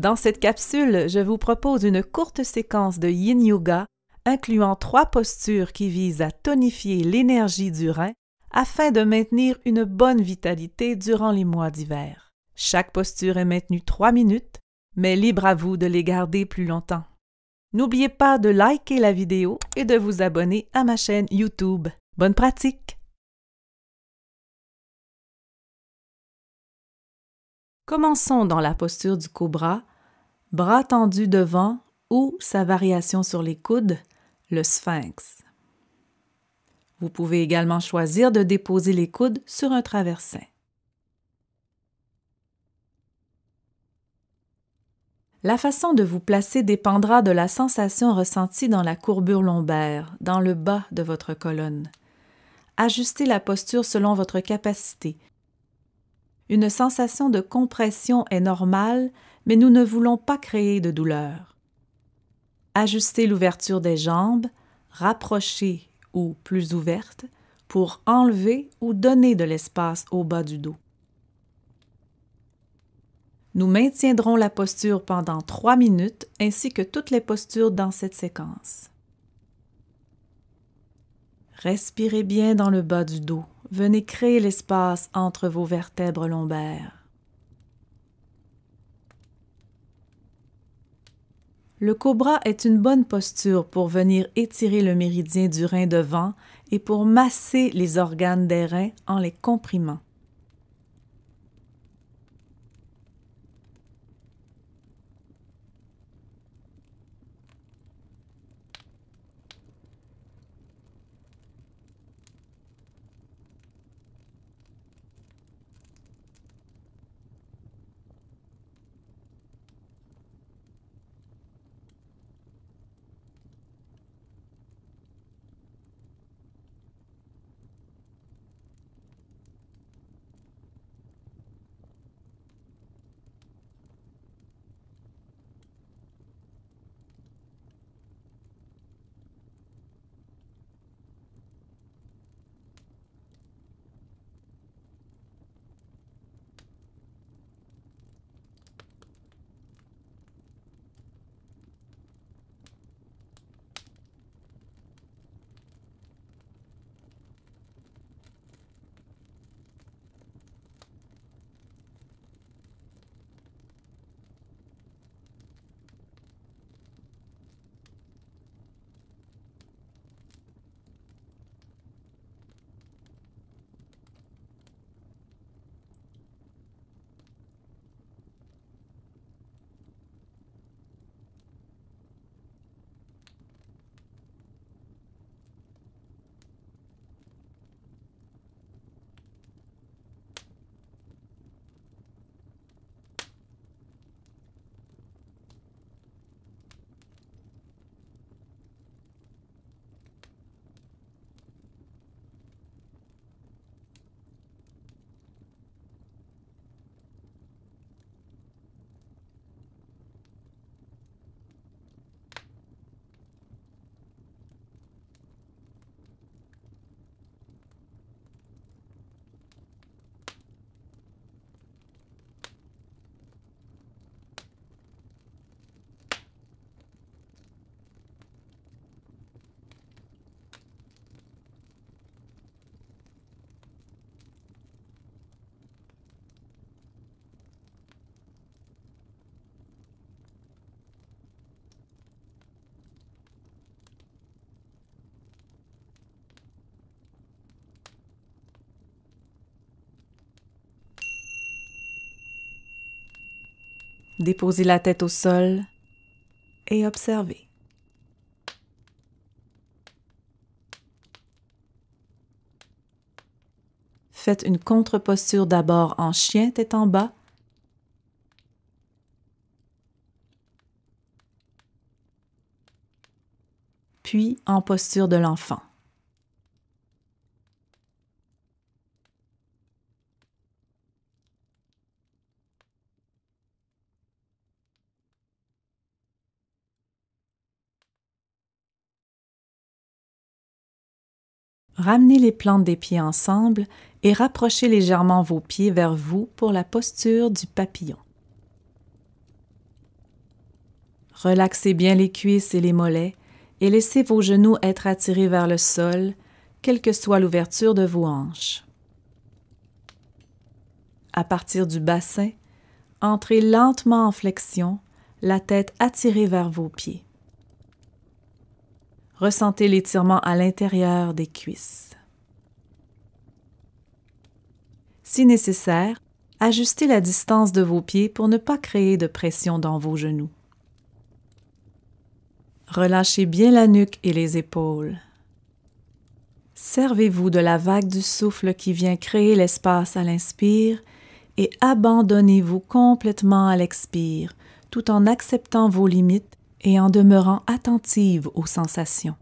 Dans cette capsule, je vous propose une courte séquence de yin yoga incluant trois postures qui visent à tonifier l'énergie du rein afin de maintenir une bonne vitalité durant les mois d'hiver. Chaque posture est maintenue trois minutes, mais libre à vous de les garder plus longtemps. N'oubliez pas de liker la vidéo et de vous abonner à ma chaîne YouTube. Bonne pratique! Commençons dans la posture du cobra, bras tendu devant ou sa variation sur les coudes, le sphinx. Vous pouvez également choisir de déposer les coudes sur un traversin. La façon de vous placer dépendra de la sensation ressentie dans la courbure lombaire, dans le bas de votre colonne. Ajustez la posture selon votre capacité, une sensation de compression est normale, mais nous ne voulons pas créer de douleur. Ajustez l'ouverture des jambes, rapprochez ou plus ouverte, pour enlever ou donner de l'espace au bas du dos. Nous maintiendrons la posture pendant trois minutes ainsi que toutes les postures dans cette séquence. Respirez bien dans le bas du dos. Venez créer l'espace entre vos vertèbres lombaires. Le cobra est une bonne posture pour venir étirer le méridien du rein devant et pour masser les organes des reins en les comprimant. Déposez la tête au sol et observez. Faites une contre-posture d'abord en chien tête en bas, puis en posture de l'enfant. Ramenez les plantes des pieds ensemble et rapprochez légèrement vos pieds vers vous pour la posture du papillon. Relaxez bien les cuisses et les mollets et laissez vos genoux être attirés vers le sol, quelle que soit l'ouverture de vos hanches. À partir du bassin, entrez lentement en flexion, la tête attirée vers vos pieds. Ressentez l'étirement à l'intérieur des cuisses. Si nécessaire, ajustez la distance de vos pieds pour ne pas créer de pression dans vos genoux. Relâchez bien la nuque et les épaules. Servez-vous de la vague du souffle qui vient créer l'espace à l'inspire et abandonnez-vous complètement à l'expire, tout en acceptant vos limites et en demeurant attentive aux sensations.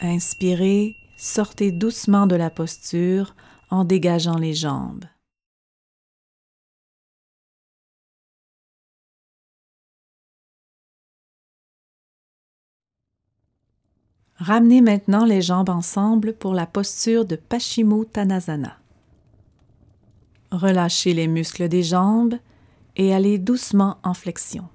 Inspirez, sortez doucement de la posture en dégageant les jambes. Ramenez maintenant les jambes ensemble pour la posture de Paschimottanasana. Relâchez les muscles des jambes et allez doucement en flexion.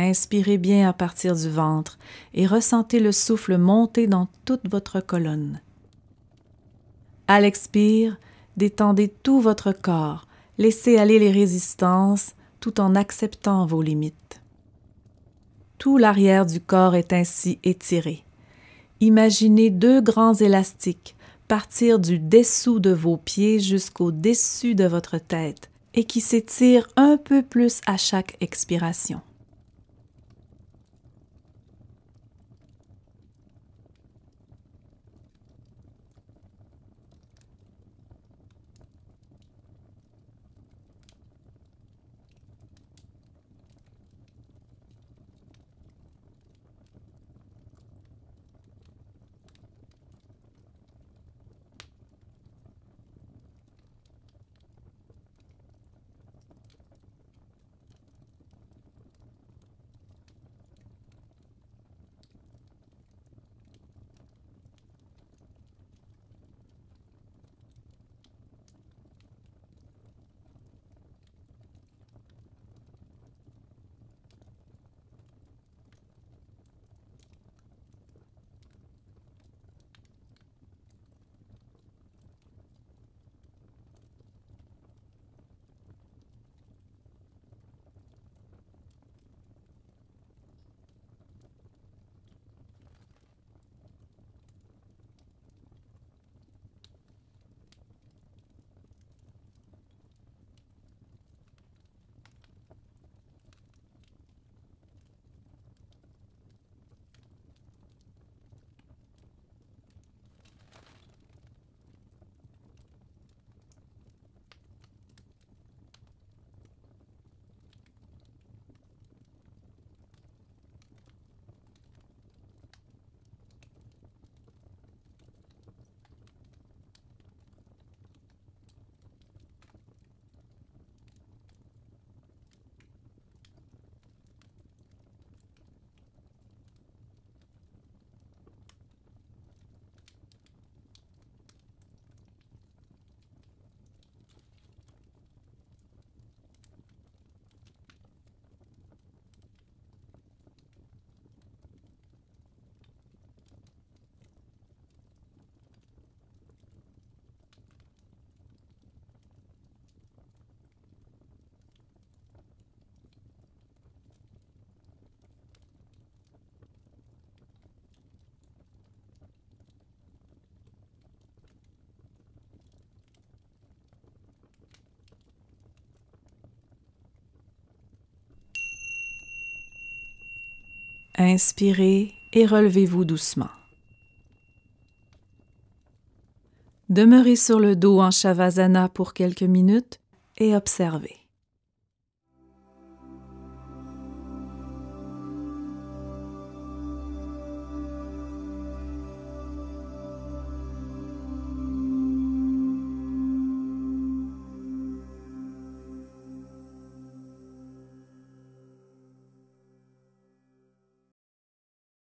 Inspirez bien à partir du ventre et ressentez le souffle monter dans toute votre colonne. À l'expire, détendez tout votre corps, laissez aller les résistances tout en acceptant vos limites. Tout l'arrière du corps est ainsi étiré. Imaginez deux grands élastiques partir du dessous de vos pieds jusqu'au dessus de votre tête et qui s'étirent un peu plus à chaque expiration. Inspirez et relevez-vous doucement. Demeurez sur le dos en Shavasana pour quelques minutes et observez.